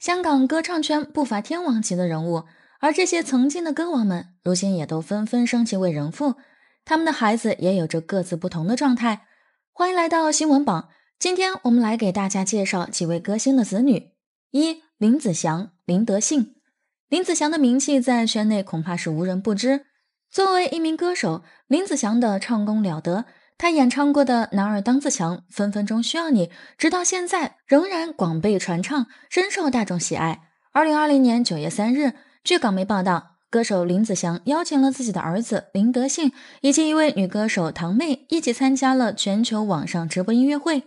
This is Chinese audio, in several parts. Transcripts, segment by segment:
香港歌唱圈不乏天王级的人物，而这些曾经的歌王们，如今也都纷纷升级为人父，他们的孩子也有着各自不同的状态。欢迎来到新闻榜，今天我们来给大家介绍几位歌星的子女。一林子祥、林德信。林子祥的名气在圈内恐怕是无人不知。作为一名歌手，林子祥的唱功了得。他演唱过的《男儿当自强》、分分钟需要你，直到现在仍然广被传唱，深受大众喜爱。二零二零年九月三日，据港媒报道，歌手林子祥邀请了自己的儿子林德信以及一位女歌手堂妹一起参加了全球网上直播音乐会，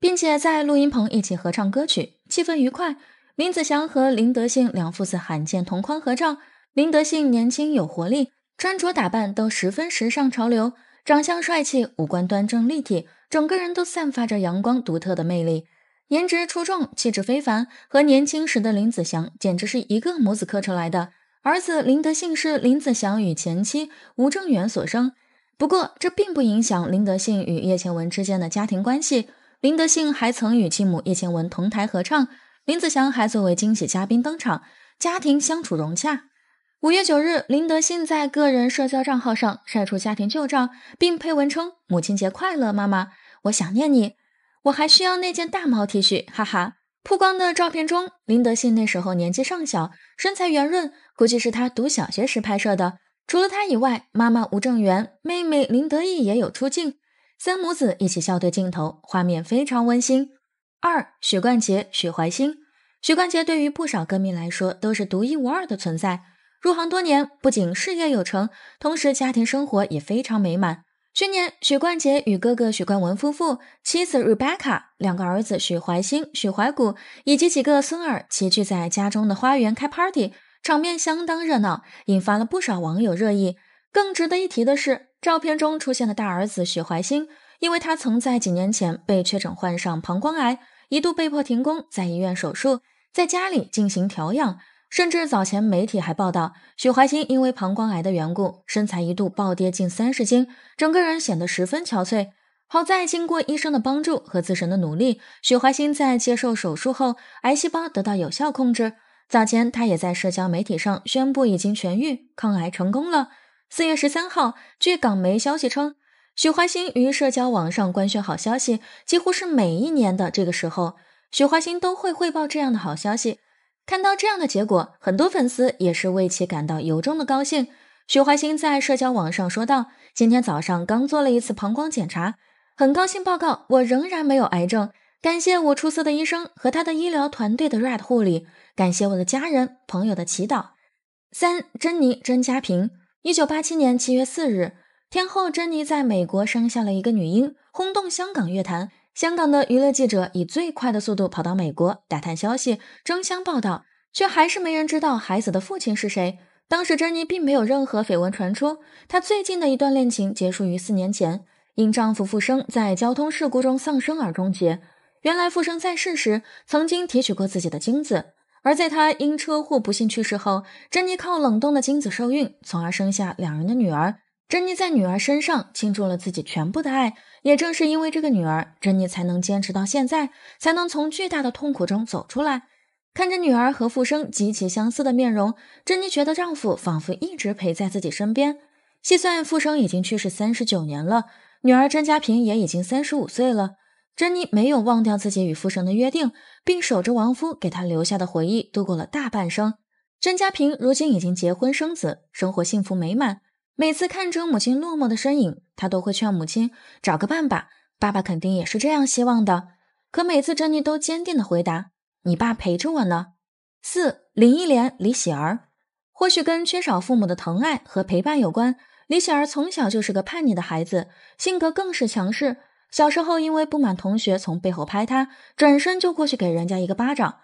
并且在录音棚一起合唱歌曲，气氛愉快。林子祥和林德信两父子罕见同框合照，林德信年轻有活力，穿着打扮都十分时尚潮流。长相帅气，五官端正立体，整个人都散发着阳光独特的魅力，颜值出众，气质非凡，和年轻时的林子祥简直是一个模子刻出来的。儿子林德信是林子祥与前妻吴正远所生，不过这并不影响林德信与叶倩文之间的家庭关系。林德信还曾与继母叶倩文同台合唱，林子祥还作为惊喜嘉宾登场，家庭相处融洽。五月九日，林德信在个人社交账号上晒出家庭旧照，并配文称：“母亲节快乐，妈妈，我想念你。我还需要那件大毛 T 恤，哈哈。”曝光的照片中，林德信那时候年纪尚小，身材圆润，估计是他读小学时拍摄的。除了他以外，妈妈吴正源、妹妹林德意也有出镜，三母子一起笑对镜头，画面非常温馨。二，许冠杰、许怀新。许冠杰对于不少歌迷来说都是独一无二的存在。入行多年，不仅事业有成，同时家庭生活也非常美满。去年，许冠杰与哥哥许冠文夫妇、妻子 Rebecca、两个儿子许怀新、许怀谷以及几个孙儿齐聚在家中的花园开 party，场面相当热闹，引发了不少网友热议。更值得一提的是，照片中出现的大儿子许怀新，因为他曾在几年前被确诊患上膀胱癌，一度被迫停工，在医院手术，在家里进行调养。甚至早前媒体还报道，许怀新因为膀胱癌的缘故，身材一度暴跌近三十斤，整个人显得十分憔悴。好在经过医生的帮助和自身的努力，许怀新在接受手术后，癌细胞得到有效控制。早前他也在社交媒体上宣布已经痊愈，抗癌成功了。四月十三号，据港媒消息称，许怀新于社交网上官宣好消息。几乎是每一年的这个时候，许怀新都会汇报这样的好消息。看到这样的结果，很多粉丝也是为其感到由衷的高兴。许怀新在社交网上说道：“今天早上刚做了一次膀胱检查，很高兴报告，我仍然没有癌症。感谢我出色的医生和他的医疗团队的 red 护理，感谢我的家人朋友的祈祷。”三，珍妮甄佳平，一九八七年七月四日，天后珍妮在美国生下了一个女婴，轰动香港乐坛。香港的娱乐记者以最快的速度跑到美国打探消息，争相报道，却还是没人知道孩子的父亲是谁。当时珍妮并没有任何绯闻传出，她最近的一段恋情结束于四年前，因丈夫傅生在交通事故中丧生而终结。原来傅生在世时曾经提取过自己的精子，而在他因车祸不幸去世后，珍妮靠冷冻的精子受孕，从而生下两人的女儿。珍妮在女儿身上倾注了自己全部的爱，也正是因为这个女儿，珍妮才能坚持到现在，才能从巨大的痛苦中走出来。看着女儿和富生极其相似的面容，珍妮觉得丈夫仿佛一直陪在自己身边。细算，富生已经去世三十九年了，女儿甄家平也已经三十五岁了。珍妮没有忘掉自己与富生的约定，并守着亡夫给她留下的回忆度过了大半生。甄家平如今已经结婚生子，生活幸福美满。每次看着母亲落寞的身影，他都会劝母亲找个伴吧，爸爸肯定也是这样希望的。可每次珍妮都坚定地回答：“你爸陪着我呢。”四林忆莲李喜儿，或许跟缺少父母的疼爱和陪伴有关。李喜儿从小就是个叛逆的孩子，性格更是强势。小时候因为不满同学从背后拍他，转身就过去给人家一个巴掌。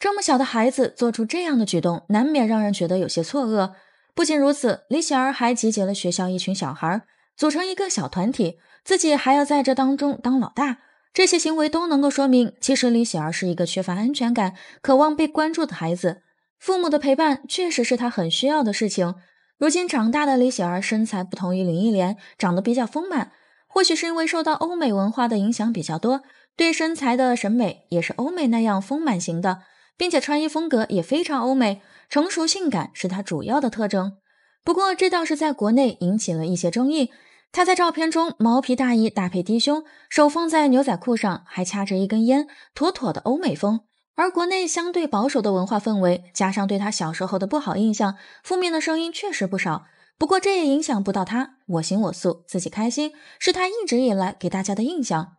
这么小的孩子做出这样的举动，难免让人觉得有些错愕。不仅如此，李喜儿还集结了学校一群小孩，组成一个小团体，自己还要在这当中当老大。这些行为都能够说明，其实李喜儿是一个缺乏安全感、渴望被关注的孩子。父母的陪伴确实是他很需要的事情。如今长大的李喜儿身材不同于林忆莲，长得比较丰满，或许是因为受到欧美文化的影响比较多，对身材的审美也是欧美那样丰满型的，并且穿衣风格也非常欧美。成熟性感是他主要的特征，不过这倒是在国内引起了一些争议。他在照片中毛皮大衣搭配低胸，手放在牛仔裤上，还掐着一根烟，妥妥的欧美风。而国内相对保守的文化氛围，加上对他小时候的不好印象，负面的声音确实不少。不过这也影响不到他，我行我素，自己开心，是他一直以来给大家的印象。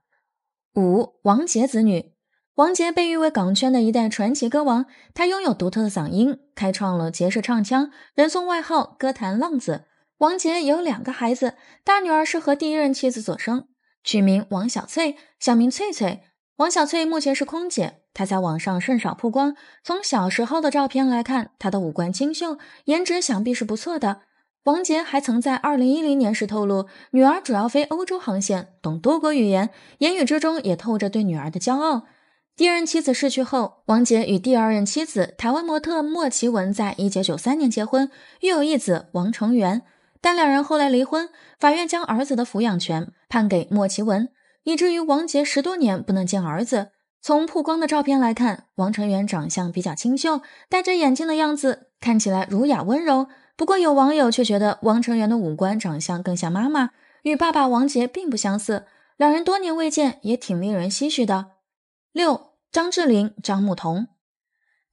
五，王杰子女。王杰被誉为港圈的一代传奇歌王，他拥有独特的嗓音，开创了爵士唱腔，人送外号“歌坛浪子”。王杰有两个孩子，大女儿是和第一任妻子所生，取名王小翠，小名翠翠。王小翠目前是空姐，她在网上甚少曝光。从小时候的照片来看，她的五官清秀，颜值想必是不错的。王杰还曾在2010年时透露，女儿主要飞欧洲航线，懂多国语言，言语之中也透着对女儿的骄傲。第一任妻子逝去后，王杰与第二任妻子台湾模特莫奇文在一九九三年结婚，育有一子王成元。但两人后来离婚，法院将儿子的抚养权判给莫奇文，以至于王杰十多年不能见儿子。从曝光的照片来看，王成元长相比较清秀，戴着眼镜的样子看起来儒雅温柔。不过有网友却觉得王成元的五官长相更像妈妈，与爸爸王杰并不相似。两人多年未见，也挺令人唏嘘的。六。张智霖、张牧童，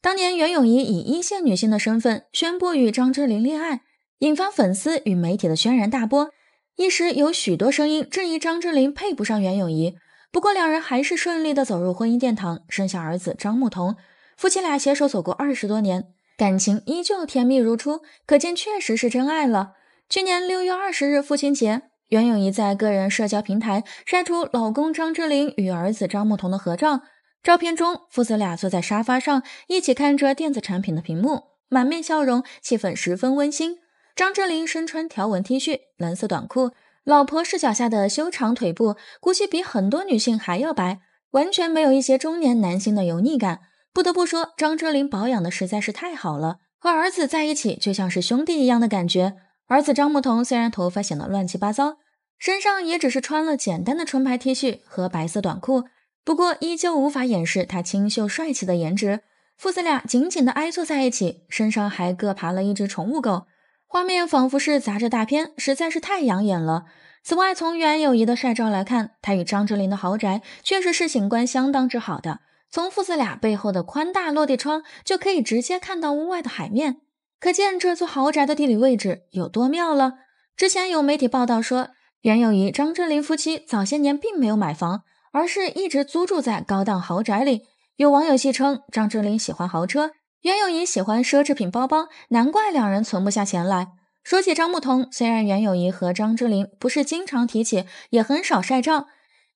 当年袁咏仪以一线女星的身份宣布与张智霖恋爱，引发粉丝与媒体的轩然大波，一时有许多声音质疑张智霖配不上袁咏仪。不过两人还是顺利的走入婚姻殿堂，生下儿子张牧童，夫妻俩携手走过二十多年，感情依旧甜蜜如初，可见确实是真爱了。去年六月二十日父亲节，袁咏仪在个人社交平台晒出老公张智霖与儿子张牧童的合照。照片中，父子俩坐在沙发上，一起看着电子产品的屏幕，满面笑容，气氛十分温馨。张智霖身穿条纹 T 恤、蓝色短裤，老婆视角下的修长腿部，估计比很多女性还要白，完全没有一些中年男性的油腻感。不得不说，张智霖保养的实在是太好了，和儿子在一起就像是兄弟一样的感觉。儿子张牧童虽然头发显得乱七八糟，身上也只是穿了简单的纯白 T 恤和白色短裤。不过依旧无法掩饰他清秀帅气的颜值，父子俩紧紧的挨坐在一起，身上还各爬了一只宠物狗，画面仿佛是杂志大片，实在是太养眼了。此外，从袁友仪的晒照来看，他与张哲林的豪宅确实是景观相当之好的，从父子俩背后的宽大落地窗就可以直接看到屋外的海面，可见这座豪宅的地理位置有多妙了。之前有媒体报道说，袁友仪、张哲林夫妻早些年并没有买房。而是一直租住在高档豪宅里。有网友戏称，张智霖喜欢豪车，袁咏仪喜欢奢侈品包包，难怪两人存不下钱来。说起张牧童，虽然袁咏仪和张智霖不是经常提起，也很少晒照，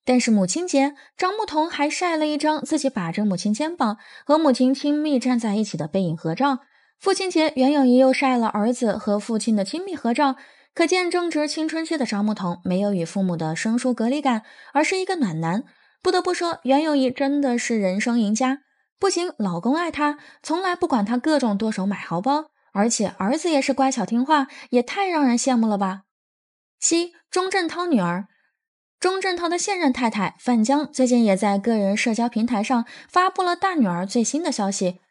但是母亲节，张牧童还晒了一张自己把着母亲肩膀，和母亲亲密站在一起的背影合照。父亲节，袁咏仪又晒了儿子和父亲的亲密合照。可见正值青春期的张牧童没有与父母的生疏隔离感，而是一个暖男。不得不说，袁咏仪真的是人生赢家，不仅老公爱她，从来不管她各种剁手买豪包，而且儿子也是乖巧听话，也太让人羡慕了吧！七钟镇涛女儿钟镇涛的现任太太范江最近也在个人社交平台上发布了大女儿最新的消息，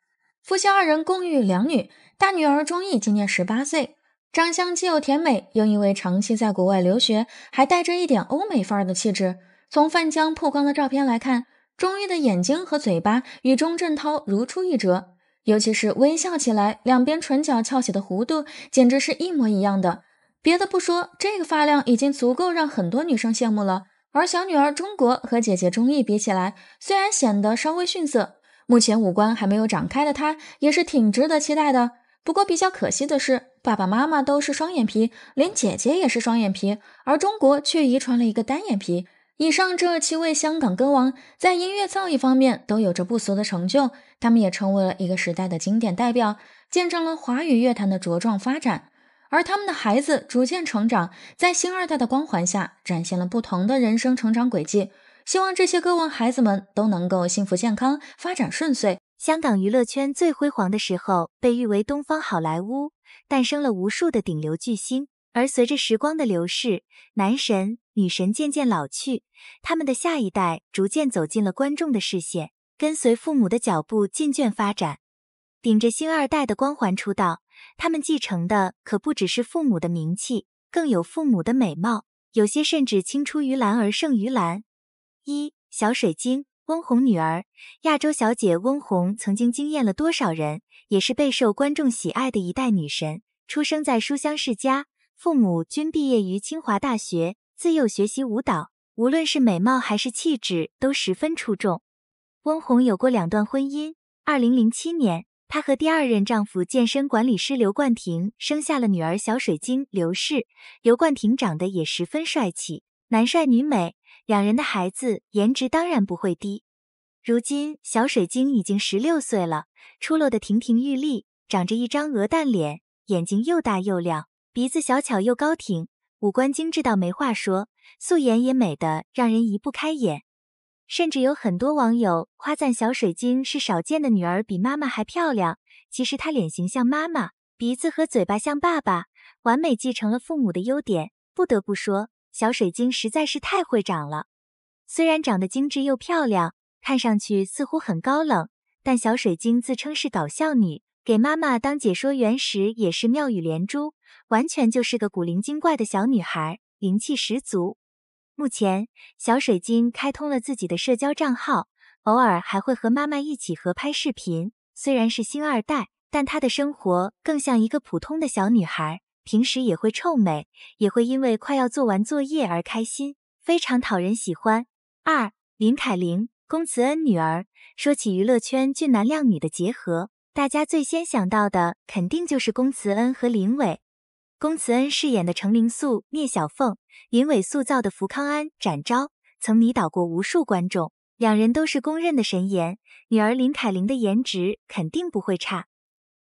夫妻二人共育两女，大女儿钟意今年十八岁。长相既有甜美，又因为长期在国外留学，还带着一点欧美范儿的气质。从范江曝光的照片来看，钟意的眼睛和嘴巴与钟镇涛如出一辙，尤其是微笑起来，两边唇角翘起的弧度简直是一模一样的。别的不说，这个发量已经足够让很多女生羡慕了。而小女儿钟国和姐姐钟意比起来，虽然显得稍微逊色，目前五官还没有长开的她，也是挺值得期待的。不过比较可惜的是。爸爸妈妈都是双眼皮，连姐姐也是双眼皮，而中国却遗传了一个单眼皮。以上这七位香港歌王在音乐造诣方面都有着不俗的成就，他们也成为了一个时代的经典代表，见证了华语乐坛的茁壮发展。而他们的孩子逐渐成长，在星二代的光环下，展现了不同的人生成长轨迹。希望这些歌王孩子们都能够幸福健康，发展顺遂。香港娱乐圈最辉煌的时候，被誉为“东方好莱坞”，诞生了无数的顶流巨星。而随着时光的流逝，男神女神渐渐老去，他们的下一代逐渐走进了观众的视线，跟随父母的脚步进圈发展，顶着星二代的光环出道。他们继承的可不只是父母的名气，更有父母的美貌，有些甚至青出于蓝而胜于蓝。一、小水晶。翁虹女儿，亚洲小姐翁虹曾经惊艳了多少人，也是备受观众喜爱的一代女神。出生在书香世家，父母均毕业于清华大学，自幼学习舞蹈，无论是美貌还是气质都十分出众。翁虹有过两段婚姻，二零零七年，她和第二任丈夫健身管理师刘冠廷生下了女儿小水晶刘氏。刘冠廷长得也十分帅气，男帅女美。两人的孩子颜值当然不会低，如今小水晶已经十六岁了，出落的亭亭玉立，长着一张鹅蛋脸，眼睛又大又亮，鼻子小巧又高挺，五官精致到没话说，素颜也美的让人移不开眼，甚至有很多网友夸赞小水晶是少见的女儿，比妈妈还漂亮。其实她脸型像妈妈，鼻子和嘴巴像爸爸，完美继承了父母的优点，不得不说。小水晶实在是太会长了，虽然长得精致又漂亮，看上去似乎很高冷，但小水晶自称是搞笑女，给妈妈当解说员时也是妙语连珠，完全就是个古灵精怪的小女孩，灵气十足。目前，小水晶开通了自己的社交账号，偶尔还会和妈妈一起合拍视频。虽然是星二代，但她的生活更像一个普通的小女孩。平时也会臭美，也会因为快要做完作业而开心，非常讨人喜欢。二林凯玲，龚慈恩女儿。说起娱乐圈俊男靓女的结合，大家最先想到的肯定就是龚慈恩和林伟。龚慈恩饰演的程灵素、聂小凤，林伟塑造的福康安、展昭，曾迷倒过无数观众。两人都是公认的神颜，女儿林凯玲的颜值肯定不会差。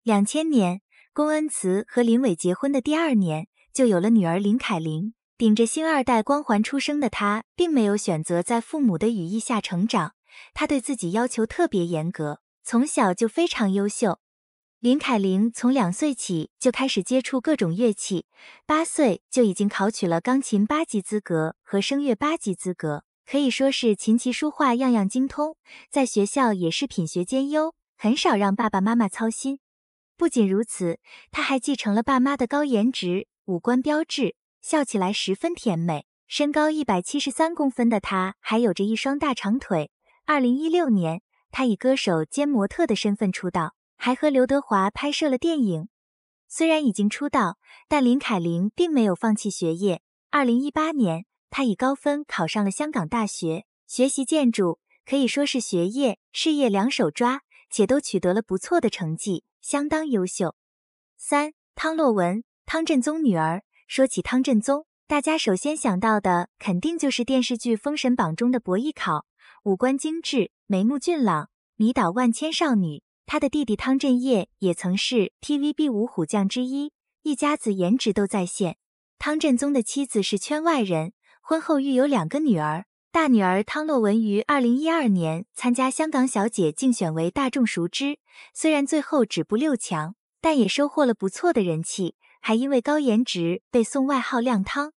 两千年。龚恩慈和林伟结婚的第二年，就有了女儿林凯玲。顶着星二代光环出生的她，并没有选择在父母的羽翼下成长。她对自己要求特别严格，从小就非常优秀。林凯玲从两岁起就开始接触各种乐器，八岁就已经考取了钢琴八级资格和声乐八级资格，可以说是琴棋书画样样精通。在学校也是品学兼优，很少让爸爸妈妈操心。不仅如此，他还继承了爸妈的高颜值，五官标致，笑起来十分甜美。身高一百七十三公分的他，还有着一双大长腿。二零一六年，他以歌手兼模特的身份出道，还和刘德华拍摄了电影。虽然已经出道，但林凯琳并没有放弃学业。二零一八年，他以高分考上了香港大学，学习建筑，可以说是学业事业两手抓，且都取得了不错的成绩。相当优秀。三，汤洛雯，汤镇宗女儿。说起汤镇宗，大家首先想到的肯定就是电视剧《封神榜》中的伯邑考，五官精致，眉目俊朗，迷倒万千少女。他的弟弟汤镇业也曾是 TVB 五虎将之一，一家子颜值都在线。汤镇宗的妻子是圈外人，婚后育有两个女儿。大女儿汤洛雯于二零一二年参加香港小姐竞选为大众熟知，虽然最后止步六强，但也收获了不错的人气，还因为高颜值被送外号“靓汤”。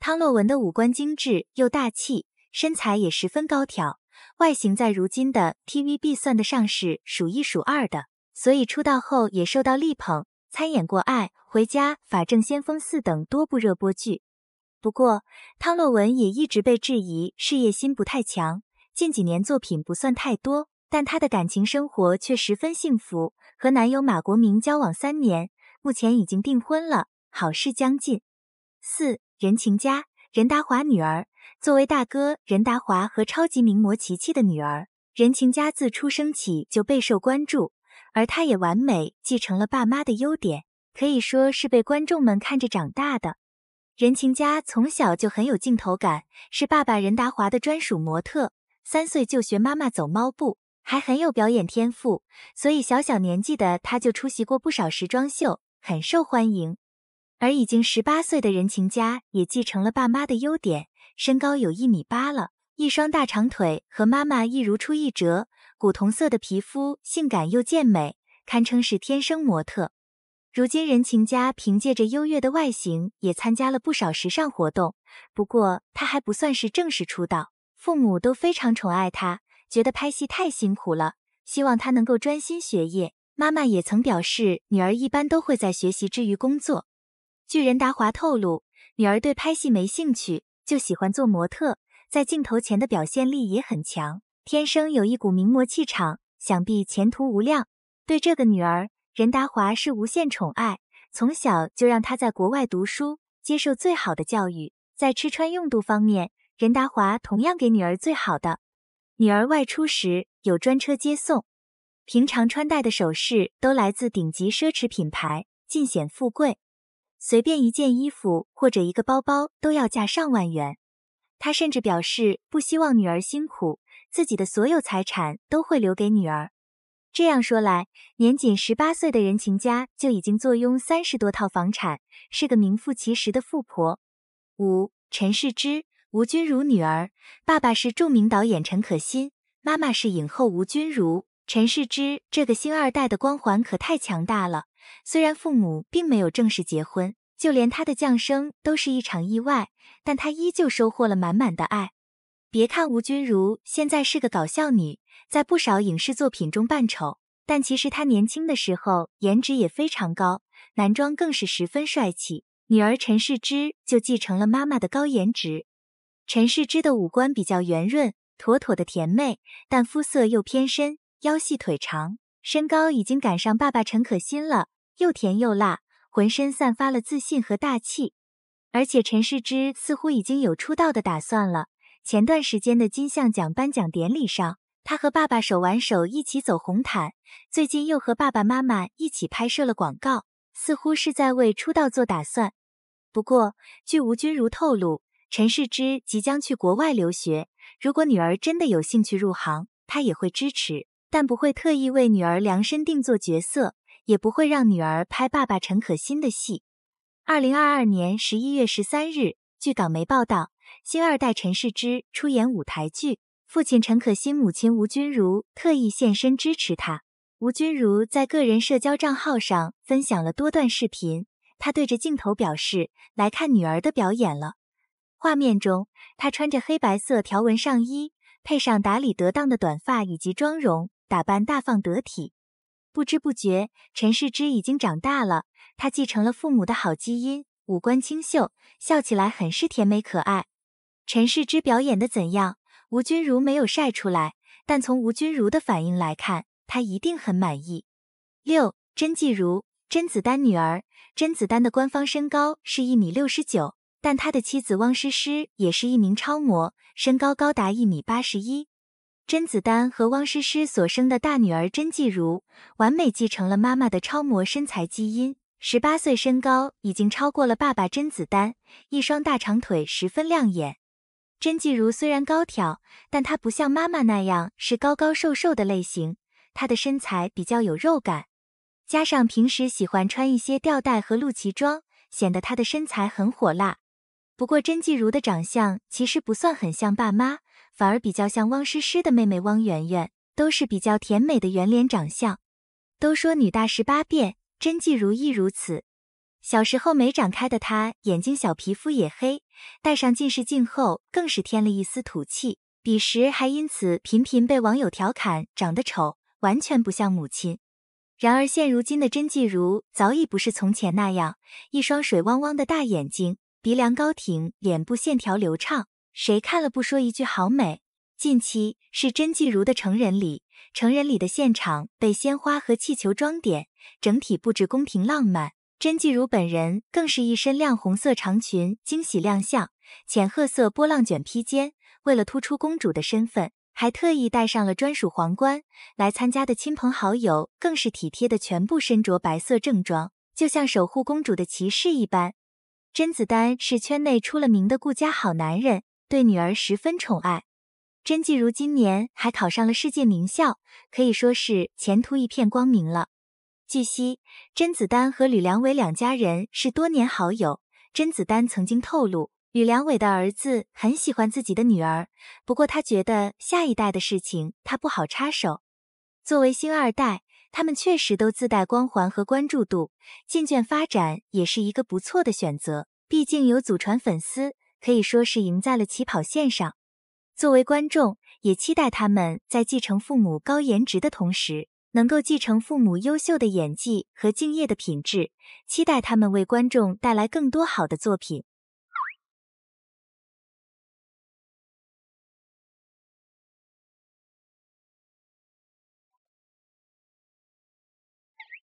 汤洛雯的五官精致又大气，身材也十分高挑，外形在如今的 TVB 算得上是数一数二的，所以出道后也受到力捧，参演过《爱回家》《法证先锋四》等多部热播剧。不过，汤洛雯也一直被质疑事业心不太强，近几年作品不算太多，但她的感情生活却十分幸福，和男友马国明交往三年，目前已经订婚了，好事将近。四任晴佳，任达华女儿，作为大哥任达华和超级名模琪琪的女儿，任晴佳自出生起就备受关注，而她也完美继承了爸妈的优点，可以说是被观众们看着长大的。任晴佳从小就很有镜头感，是爸爸任达华的专属模特。三岁就学妈妈走猫步，还很有表演天赋，所以小小年纪的她就出席过不少时装秀，很受欢迎。而已经十八岁的任晴佳也继承了爸妈的优点，身高有一米八了，一双大长腿和妈妈亦如出一辙，古铜色的皮肤性感又健美，堪称是天生模特。如今，任晴佳凭借着优越的外形，也参加了不少时尚活动。不过，她还不算是正式出道。父母都非常宠爱她，觉得拍戏太辛苦了，希望她能够专心学业。妈妈也曾表示，女儿一般都会在学习之余工作。据任达华透露，女儿对拍戏没兴趣，就喜欢做模特，在镜头前的表现力也很强，天生有一股名模气场，想必前途无量。对这个女儿。任达华是无限宠爱，从小就让他在国外读书，接受最好的教育。在吃穿用度方面，任达华同样给女儿最好的。女儿外出时有专车接送，平常穿戴的首饰都来自顶级奢侈品牌，尽显富贵。随便一件衣服或者一个包包都要价上万元。他甚至表示不希望女儿辛苦，自己的所有财产都会留给女儿。这样说来，年仅十八岁的人情家就已经坐拥三十多套房产，是个名副其实的富婆。五，陈世之，吴君如女儿，爸爸是著名导演陈可辛，妈妈是影后吴君如。陈世之这个星二代的光环可太强大了。虽然父母并没有正式结婚，就连他的降生都是一场意外，但他依旧收获了满满的爱。别看吴君如现在是个搞笑女，在不少影视作品中扮丑，但其实她年轻的时候颜值也非常高，男装更是十分帅气。女儿陈世之就继承了妈妈的高颜值，陈世之的五官比较圆润，妥妥的甜妹，但肤色又偏深，腰细腿长，身高已经赶上爸爸陈可辛了，又甜又辣，浑身散发了自信和大气。而且陈世之似乎已经有出道的打算了。前段时间的金像奖颁奖典礼上，他和爸爸手挽手一起走红毯。最近又和爸爸妈妈一起拍摄了广告，似乎是在为出道做打算。不过，据吴君如透露，陈世之即将去国外留学，如果女儿真的有兴趣入行，他也会支持，但不会特意为女儿量身定做角色，也不会让女儿拍爸爸陈可辛的戏。二零二二年十一月十三日，据港媒报道。新二代陈世之出演舞台剧，父亲陈可辛、母亲吴君如特意现身支持他。吴君如在个人社交账号上分享了多段视频，她对着镜头表示：“来看女儿的表演了。”画面中，她穿着黑白色条纹上衣，配上打理得当的短发以及妆容，打扮大方得体。不知不觉，陈世之已经长大了。他继承了父母的好基因，五官清秀，笑起来很是甜美可爱。陈世之表演的怎样？吴君如没有晒出来，但从吴君如的反应来看，她一定很满意。六，甄继如，甄子丹女儿。甄子丹的官方身高是一米六十九，但他的妻子汪诗诗也是一名超模，身高高达一米八十一。甄子丹和汪诗诗所生的大女儿甄继如，完美继承了妈妈的超模身材基因，十八岁身高已经超过了爸爸甄子丹，一双大长腿十分亮眼。甄纪如虽然高挑，但她不像妈妈那样是高高瘦瘦的类型，她的身材比较有肉感，加上平时喜欢穿一些吊带和露脐装，显得她的身材很火辣。不过甄继如的长相其实不算很像爸妈，反而比较像汪诗诗的妹妹汪圆圆，都是比较甜美的圆脸长相。都说女大十八变，甄继如亦如此。小时候没长开的他，眼睛小，皮肤也黑，戴上近视镜后更是添了一丝土气。彼时还因此频频被网友调侃长得丑，完全不像母亲。然而现如今的甄记如早已不是从前那样，一双水汪汪的大眼睛，鼻梁高挺，脸部线条流畅，谁看了不说一句好美？近期是甄继如的成人礼，成人礼的现场被鲜花和气球装点，整体布置宫廷浪漫。甄继如本人更是一身亮红色长裙惊喜亮相，浅褐色波浪卷披肩。为了突出公主的身份，还特意戴上了专属皇冠。来参加的亲朋好友更是体贴的全部身着白色正装，就像守护公主的骑士一般。甄子丹是圈内出了名的顾家好男人，对女儿十分宠爱。甄继如今年还考上了世界名校，可以说是前途一片光明了。据悉，甄子丹和吕良伟两家人是多年好友。甄子丹曾经透露，吕良伟的儿子很喜欢自己的女儿，不过他觉得下一代的事情他不好插手。作为星二代，他们确实都自带光环和关注度，进圈发展也是一个不错的选择。毕竟有祖传粉丝，可以说是赢在了起跑线上。作为观众，也期待他们在继承父母高颜值的同时。能够继承父母优秀的演技和敬业的品质，期待他们为观众带来更多好的作品。